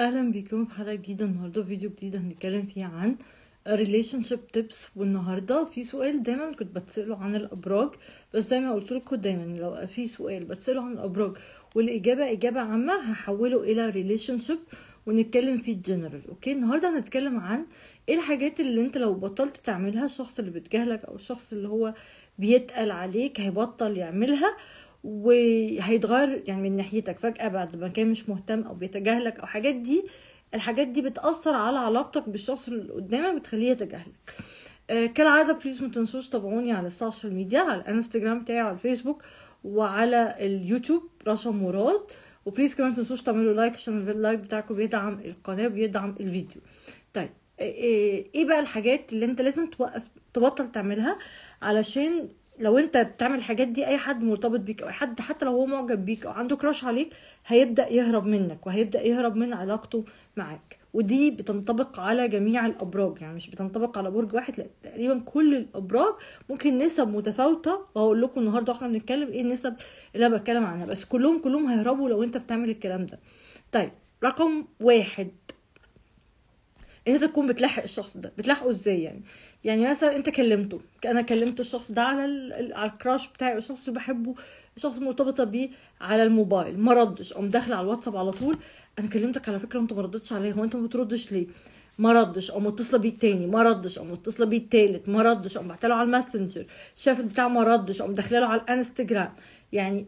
اهلا بيكم في حلقه جديده النهارده فيديو جديد هنتكلم فيه عن ريليشن شيب تيبس والنهارده في سؤال دايما كنت بتساله عن الابراج بس زي ما قلت لكم دايما لو في سؤال بتساله عن الابراج والاجابه اجابه عامه هحوله الى ريليشن شيب ونتكلم فيه جنرال اوكي النهارده هنتكلم عن ايه الحاجات اللي انت لو بطلت تعملها الشخص اللي بتجاهلك او الشخص اللي هو بيتقل عليك هيبطل يعملها وهيتغير يعني من ناحيتك فجاه بعد ما كان مش مهتم او بيتجاهلك او حاجات دي الحاجات دي بتاثر على علاقتك بالشخص اللي قدامك بتخليه يتجاهلك آه كالعاده بليز ما تنسوش تابعوني على السوشيال ميديا على الانستجرام بتاعي على الفيسبوك وعلى اليوتيوب رشا مراد وبليز كمان تنسوش تعملوا لايك عشان اللايك بتاعكم بيدعم القناه وبيدعم الفيديو طيب آه، آه، ايه بقى الحاجات اللي انت لازم توقف تبطل تعملها علشان لو انت بتعمل الحاجات دي اي حد مرتبط بيك او اي حد حتى لو هو معجب بيك او عنده كراش عليك هيبدا يهرب منك وهيبدا يهرب من علاقته معاك ودي بتنطبق على جميع الابراج يعني مش بتنطبق على برج واحد لا تقريبا كل الابراج ممكن نسب متفاوته وهقول لكم النهارده واحنا بنتكلم ايه النسب اللي انا بتكلم عنها بس كلهم كلهم هيهربوا لو انت بتعمل الكلام ده طيب رقم واحد ان إيه انت تكون بتلاحق الشخص ده بتلاحقه ازاي يعني يعني مثلا انت كلمته انا كلمت الشخص ده على ال... على الكراش بتاعي الشخص اللي بحبه الشخص مرتبطه بيه على الموبايل ما ردش قام داخله على الواتساب على طول انا كلمتك على فكره وانت ما ردتش عليا هو انت ما بتردش ليه ما ردش او متصله بيه تاني ما ردش او متصله بيه التالت ما ردش او بعتله على الماسنجر شاف البتاع ما ردش او داخله له على الانستجرام يعني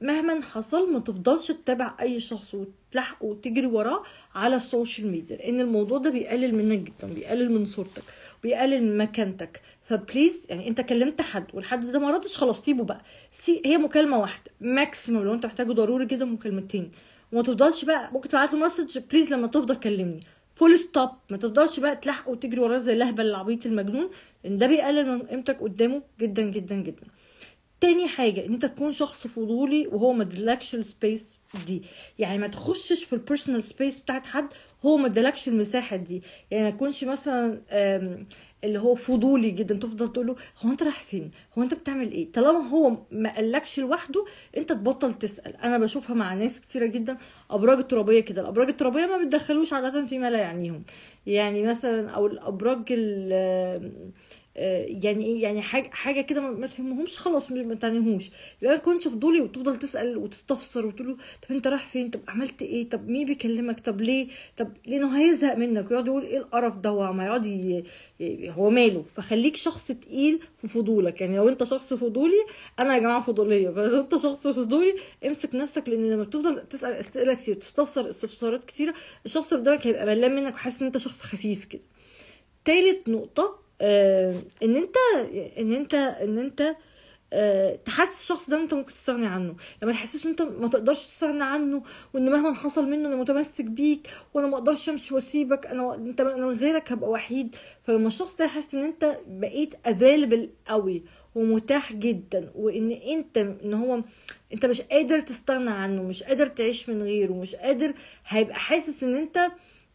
مهما حصل ما تفضلش تتابع اي شخص وتلحقه وتجري وراه على السوشيال ميديا لان الموضوع ده بيقلل منك جدا بيقلل من صورتك بيقلل من مكانتك فبليز يعني انت كلمت حد والحد ده ما ردش خلاص سيبه بقى سي هي مكالمه واحده ماكسيموم لو انت محتاجه ضروري جدا مكالمتين وما تفضلش بقى ممكن تبعت له مسج بليز لما تفضل كلمني فول ستوب ما تفضلش بقى تلحقه وتجري وراه زي الاهبل العبيط المجنون ان ده بيقلل من قيمتك قدامه جدا جدا جدا تاني حاجه ان انت تكون شخص فضولي وهو ما ادلكش السبيس دي يعني ما تخشش في البيرسونال سبيس بتاعت حد هو ما ادلكش المساحه دي يعني ما تكونش مثلا اللي هو فضولي جدا تفضل تقول له هو انت رايح فين هو انت بتعمل ايه طالما هو ما قالكش لوحده انت تبطل تسال انا بشوفها مع ناس كتيره جدا ابراج ترابيه كده الابراج الترابيه ما بتدخلوش عاده فيما لا يعنيهم يعني مثلا او الابراج آه، يعني ايه يعني حاجه حاجه كده ما تهمهمش خلاص ما تعنيهمش يبقى ما تكونش فضولي وتفضل تسال وتستفسر وتقول له طب انت رايح فين طب عملت ايه طب مين بيكلمك طب ليه طب لانه هيزهق منك ويقعد يقول ايه القرف ده وما يقعد هو ماله فخليك شخص تقيل في فضولك يعني لو انت شخص فضولي انا يا جماعه فضوليه فلو انت شخص فضولي امسك نفسك لان لما بتفضل تسال اسئله كتير وتستفسر استفسارات كتيره الشخص اللي قدامك هيبقى ملان منك وحاسس ان انت شخص خفيف كده تالت نقطه آه، ان انت ان انت ان انت آه، تحسس الشخص ده انت ممكن تستغني عنه لما تحسسه انت ما تقدرش تستغنى عنه وان مهما حصل منه انا متمسك بيك وانا ما اقدرش امشي واسيبك انا انت انا من غيرك هبقى وحيد فلما الشخص ده يحس ان انت بقيت افيلبل قوي ومتاح جدا وان انت ان هو انت مش قادر تستغنى عنه مش قادر تعيش من غيره مش قادر هيبقى حاسس ان انت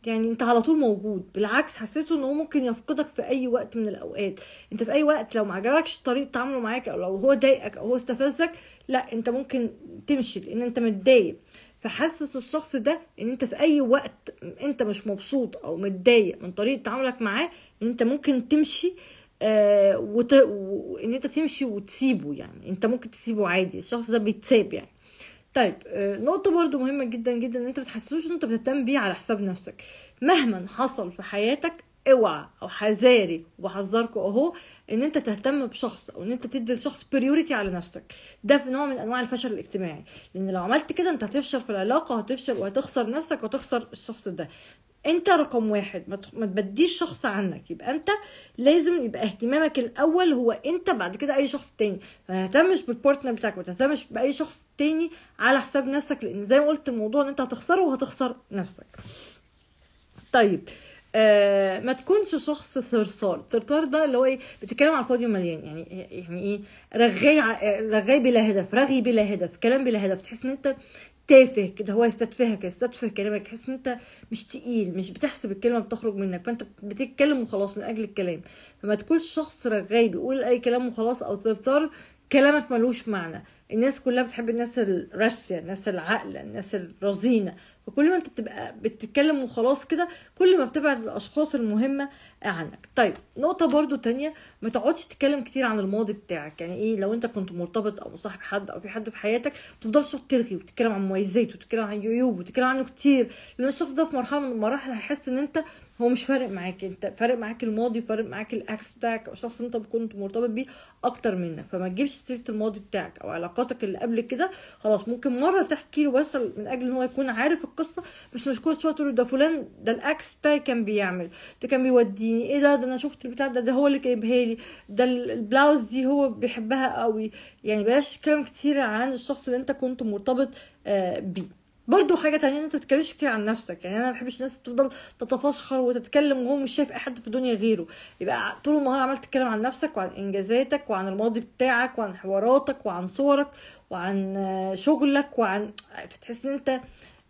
يعني انت على طول موجود بالعكس حسيته ان هو ممكن يفقدك في اي وقت من الاوقات انت في اي وقت لو ما عجبكش طريقه تعامله معاك او لو هو ضايقك او هو استفزك لا انت ممكن تمشي لان انت متضايق فحسس الشخص ده ان انت في اي وقت انت مش مبسوط او متضايق من طريقه تعاملك معاه ان انت ممكن تمشي آه وان انت تمشي وتسيبه يعني انت ممكن تسيبه عادي الشخص ده بيتساب يعني طيب آه، نقطة برضو مهمة جدا جدا ان انت متحسسوش ان انت بتهتم بيه على حساب نفسك مهما حصل في حياتك اوعى او حذاري وبحذركم اهو ان انت تهتم بشخص او ان انت تدي لشخص بريوريتي على نفسك ده في نوع من انواع الفشل الاجتماعي لان لو عملت كده انت هتفشل في العلاقه وهتفشل وهتخسر نفسك وهتخسر الشخص ده انت رقم واحد ما تبديش شخص عنك يبقى انت لازم يبقى اهتمامك الاول هو انت بعد كده اي شخص تاني ما تهتمش بالبارتنر بتاعك ما تهتمش باي شخص تاني على حساب نفسك لان زي ما قلت الموضوع ان انت هتخسره وهتخسر نفسك طيب آه ما تكونش شخص صرصار صرصار ده اللي هو ايه بتتكلم على الفاضي ومليان يعني إيه- إيه- يعني ايه رغاي رغاي بلا هدف رغي بلا هدف كلام بلا هدف تحس ان انت تافه كده هو يستتفهك يستتفه كلامك تحس ان انت مش تقيل مش بتحسب الكلمه بتخرج منك فانت بتتكلم وخلاص من اجل الكلام فما تكونش شخص رغاي بيقول اي كلام وخلاص او تضطر كلامك ملوش معنى الناس كلها بتحب الناس الراسية الناس العاقلة الناس الرزينة فكل ما انت بتبقى بتتكلم وخلاص كده كل ما بتبعد الأشخاص المهمة عنك طيب نقطة برضو تانية ما تقعدش تتكلم كتير عن الماضي بتاعك يعني ايه لو انت كنت مرتبط او مصاحب حد او في حد في حياتك ما تفضلش ترغي وتتكلم عن مميزاته وتتكلم عن عيوبه وتتكلم عنه كتير لان الشخص ده في مرحلة من المراحل هيحس ان انت هو مش فارق معاك انت فارق معاك الماضي فارق معاك الاكس بتاعك او الشخص انت كنت مرتبط بيه اكتر منك فما تجيبش سيره الماضي بتاعك او علاقاتك اللي قبل كده خلاص ممكن مره تحكي له بس من اجل ان هو يكون عارف القصه بس مش كل شويه تقول له ده فلان ده الاكس بتاعي كان بيعمل ده كان بيوديني ايه ده ده انا شفت البتاع ده ده هو اللي جايبها لي ده البلاوز دي هو بيحبها قوي يعني بلاش كلام كتير عن الشخص اللي انت كنت مرتبط آه، بيه برضو حاجه تانية انت ما بتتكلمش كتير عن نفسك يعني انا ما بحبش الناس تفضل تتفشخر وتتكلم وهو مش شايف اي حد في الدنيا غيره يبقى طول النهار عمال تتكلم عن نفسك وعن انجازاتك وعن الماضي بتاعك وعن حواراتك وعن صورك وعن شغلك وعن فتحس ان انت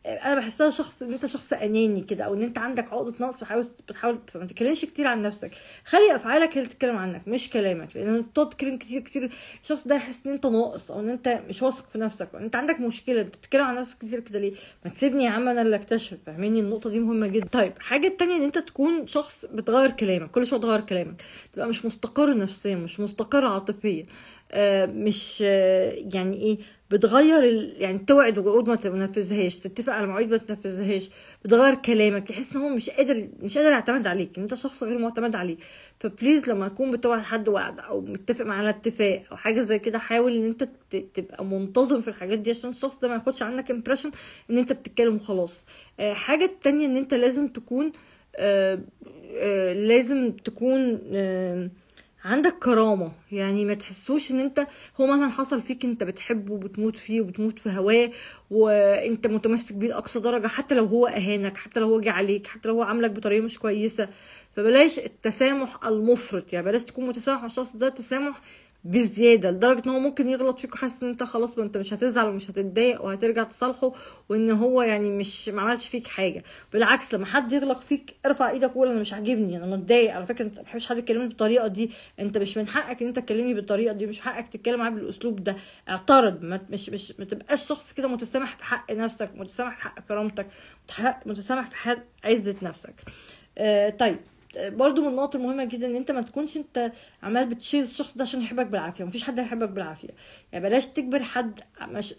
انا بحسها شخص ان انت شخص اناني كده او ان انت عندك عقده نقص وحاول بتحاول فما تتكلمش كتير عن نفسك خلي افعالك هي اللي تتكلم عنك مش كلامك لان انت تتكلم كتير كتير الشخص ده يحس ان انت ناقص او ان انت مش واثق في نفسك او ان انت عندك مشكله انت بتتكلم عن نفسك كتير كده ليه ما تسيبني يا عم انا اللي اكتشف فاهماني النقطه دي مهمه جدا طيب حاجه التانية ان انت تكون شخص بتغير كلامك كل شويه تغير كلامك تبقى مش مستقر نفسيا مش مستقر عاطفيا آه، مش آه، يعني ايه بتغير ال... يعني توعد وعود ما تنفذهاش تتفق على مواعيد ما تنفذهاش بتغير كلامك تحس ان هو مش قادر مش قادر يعتمد عليك ان انت شخص غير معتمد عليه فبليز لما تكون بتوعد حد وعد او متفق معاه على اتفاق او حاجه زي كده حاول ان انت تبقى منتظم في الحاجات دي عشان الشخص ده ما ياخدش عنك امبريشن ان انت بتتكلم وخلاص آه، حاجه الثانيه ان انت لازم تكون آه، آه، لازم تكون عندك كرامه يعني ما تحسوش ان انت هو مهما حصل فيك انت بتحبه وبتموت فيه وبتموت في هواه وانت متمسك بيه لاقصى درجه حتى لو هو اهانك حتى لو هو جه عليك حتى لو هو عاملك بطريقه مش كويسه فبلاش التسامح المفرط يعني بلاش تكون متسامح مع الشخص ده تسامح بزياده لدرجه ان هو ممكن يغلط فيك وحاسس ان انت خلاص ما انت مش هتزعل ومش هتتضايق وهترجع تصالحه وان هو يعني مش ما عملش فيك حاجه بالعكس لما حد يغلط فيك ارفع ايدك وقول انا مش عاجبني انا متضايق على فكره انت ما بحبش حد يكلمني بالطريقه دي انت مش من حقك ان انت تكلمني بالطريقه دي مش حقك تتكلم معايا بالاسلوب ده اعترض ما مش مش ما تبقاش شخص كده متسامح في حق نفسك متسامح في حق كرامتك متسامح في حق عزه نفسك آه طيب برضو من النقط المهمه جدا ان انت ما تكونش انت عمال بتشيل الشخص ده عشان يحبك بالعافيه مفيش حد هيحبك بالعافيه يعني بلاش تجبر حد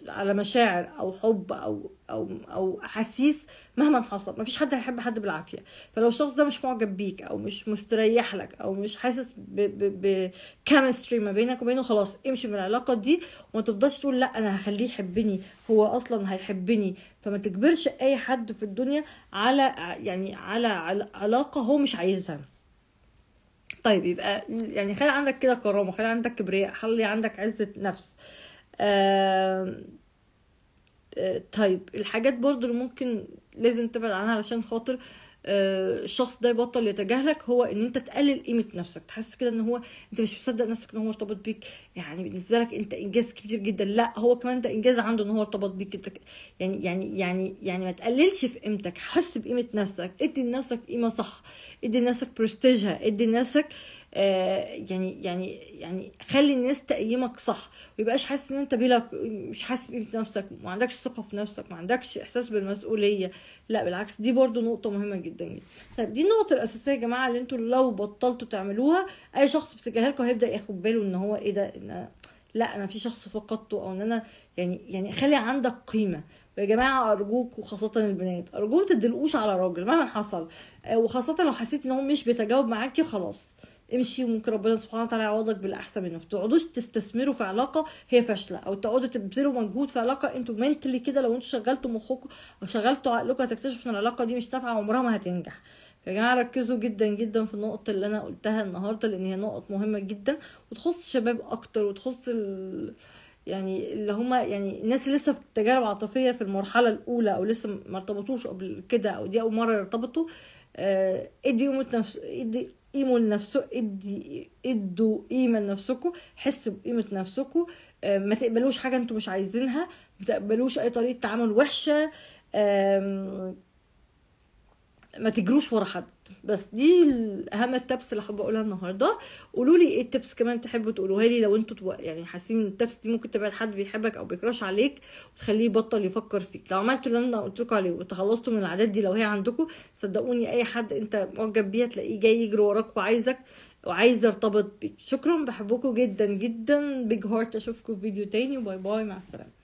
على مشاعر او حب او او او احاسيس مهما حصل مفيش حد هيحب حد بالعافيه فلو الشخص ده مش معجب بيك او مش مستريح لك او مش حاسس بكيمستري ما بينك وبينه خلاص امشي من العلاقه دي وما تفضلش تقول لا انا هخليه يحبني هو اصلا هيحبني فما تجبرش اي حد في الدنيا على يعني على علاقه هو مش عايزها طيب يبقى يعني خلي عندك كده كرامه خلي عندك كبرياء خلي عندك عزه نفس آه طيب الحاجات برضو اللي ممكن لازم تبعد عنها علشان خاطر آه، الشخص ده يبطل يتجاهلك هو ان انت تقلل قيمه نفسك تحس كده ان هو انت مش مصدق نفسك ان هو ارتبط بيك يعني بالنسبه لك انت انجاز كبير جدا لا هو كمان ده انجاز عنده ان هو ارتبط بيك انت يعني يعني يعني يعني ما تقللش في قيمتك حس بقيمه نفسك ادي لنفسك قيمه صح ادي لنفسك برستيجها ادي لنفسك آه آه، يعني يعني يعني خلي الناس تقيمك صح ما يبقاش حاسس ان انت بلا مش حاسس بقيمه نفسك ما عندكش ثقه في نفسك ما عندكش احساس بالمسؤوليه لا بالعكس دي برضو نقطه مهمه جدا جدا طيب دي النقطه الاساسيه يا جماعه اللي انتوا لو بطلتوا تعملوها اي شخص بتجاهلكم لكم هيبدا ياخد باله ان هو ايه ده إن لا انا في شخص فقدته او ان انا يعني يعني خلي عندك قيمه يا جماعه ارجوك وخاصه البنات أرجوك ما تدلقوش على راجل مهما حصل آه، وخاصه لو حسيت ان هو مش بيتجاوب معاكي خلاص امشي وممكن ربنا سبحانه وتعالى يعوضك بالاحسن منه ما تقعدوش تستثمروا في علاقه هي فاشله او تقعدوا تبذلوا مجهود في علاقه انتوا منتلي كده لو انتوا شغلتوا مخكم وشغلتوا عقلكم هتكتشفوا ان العلاقه دي مش نافعه عمرها ما هتنجح يا جماعه ركزوا جدا جدا في النقط اللي انا قلتها النهارده لان هي نقط مهمه جدا وتخص الشباب اكتر وتخص ال... يعني اللي هما يعني الناس اللي لسه في تجارب عاطفيه في المرحله الاولى او لسه ما ارتبطوش قبل كده او دي اول مره يرتبطوا آه، ادي قيمه نفس ادي قيموا لنفسه ادي ادوا قيمه لنفسكم حسوا بقيمه نفسكم ما تقبلوش حاجه انتوا مش عايزينها ما تقبلوش اي طريقه تعامل وحشه ما تجروش ورا حد بس دي اهم التبس اللي حابه اقولها النهارده قولوا لي ايه التبس كمان تحبوا تقولوها لي لو انتوا يعني حاسين ان التبس دي ممكن تبقى لحد بيحبك او بيكراش عليك وتخليه يبطل يفكر فيك لو عملتوا اللي انا قلت لكم عليه وتخلصتوا من العادات دي لو هي عندكم صدقوني اي حد انت معجب بيها هتلاقيه جاي يجري وراك وعايزك وعايز ارتبط بيك شكرا بحبكم جدا جدا بيج هارت اشوفكم في فيديو تاني وباي باي مع السلامه